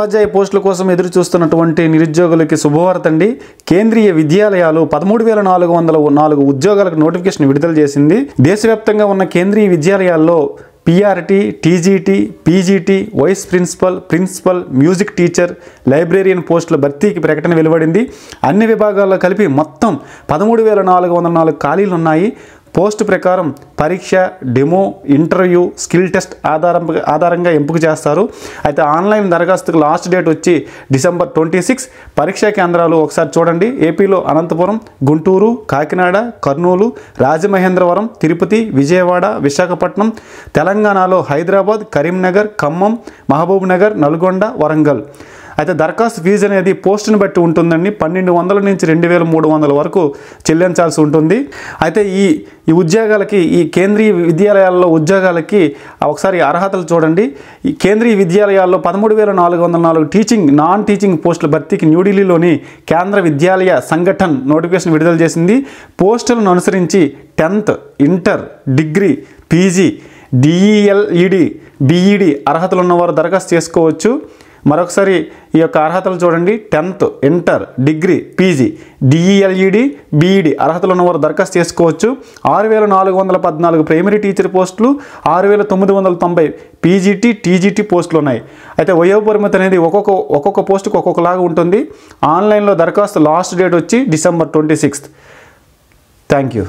ఉపాధ్యాయ పోస్టుల కోసం ఎదురు చూస్తున్నటువంటి నిరుద్యోగులకి శుభవార్త అండి కేంద్రీయ విద్యాలయాలు పదమూడు వేల నాలుగు వందల నాలుగు ఉద్యోగాలకు నోటిఫికేషన్ విడుదల చేసింది దేశవ్యాప్తంగా ఉన్న కేంద్రీయ విద్యాలయాల్లో PRT TGT PGT vice principal principal music teacher librarian పోస్టుల భర్తీకి ప్రకటన వెలువడింది అన్ని విభాగాల్లో కలిపి మొత్తం పదమూడు వేల నాలుగు వందల నాలుగు ఖాళీలు ఉన్నాయి పోస్ట్ ప్రకారం పరీక్ష డెమో ఇంటర్వ్యూ స్కిల్ టెస్ట్ ఆధారం ఆధారంగా ఎంపిక చేస్తారు అయితే ఆన్లైన్ దరఖాస్తుకు లాస్ట్ డేట్ వచ్చి డిసెంబర్ ట్వంటీ సిక్స్ పరీక్షా కేంద్రాలు ఒకసారి చూడండి ఏపీలో అనంతపురం గుంటూరు కాకినాడ కర్నూలు రాజమహేంద్రవరం తిరుపతి విజయవాడ విశాఖపట్నం తెలంగాణలో హైదరాబాద్ కరీంనగర్ ఖమ్మం మహబూబ్ నగర్ నల్గొండ వరంగల్ అయితే దరఖాస్తు ఫీజు అనేది పోస్టుని బట్టి ఉంటుందండి పన్నెండు వందల నుంచి రెండు వేల మూడు వందల వరకు చెల్లించాల్సి ఉంటుంది అయితే ఈ ఈ ఉద్యోగాలకి ఈ కేంద్రీయ విద్యాలయాల్లో ఉద్యోగాలకి ఒకసారి అర్హతలు చూడండి ఈ కేంద్రీయ విద్యాలయాల్లో పదమూడు వేల నాలుగు వందల నాలుగు టీచింగ్ నాన్ టీచింగ్ పోస్టుల భర్తీకి న్యూఢిల్లీలోని కేంద్ర విద్యాలయ సంఘటన నోటిఫికేషన్ విడుదల చేసింది పోస్టులను అనుసరించి tenth inter degree PG DElEd BEd అర్హతలు ఉన్నవారు దరఖాస్తు చేసుకోవచ్చు మరొకసారి ఈ యొక్క అర్హతలు చూడండి tenth inter degree PG DElEd BEd అర్హతలు ఉన్నవారు దరఖాస్తు చేసుకోవచ్చు ఆరు వేల నాలుగు వందల పద్నాలుగు ప్రైమరీ టీచర్ పోస్టులు ఆరు వేల తొమ్మిది వందల తొంభై పీజీటీ టీజీటీ పోస్టులు ఉన్నాయి అయితే వయోపరిమితి అనేది ఒక్కొక్క ఒక్కొక్క పోస్టుకు ఒక్కొక్కలాగా ఉంటుంది ఆన్లైన్లో దరఖాస్తు లాస్ట్ డేట్ వచ్చి December twenty sixth thank you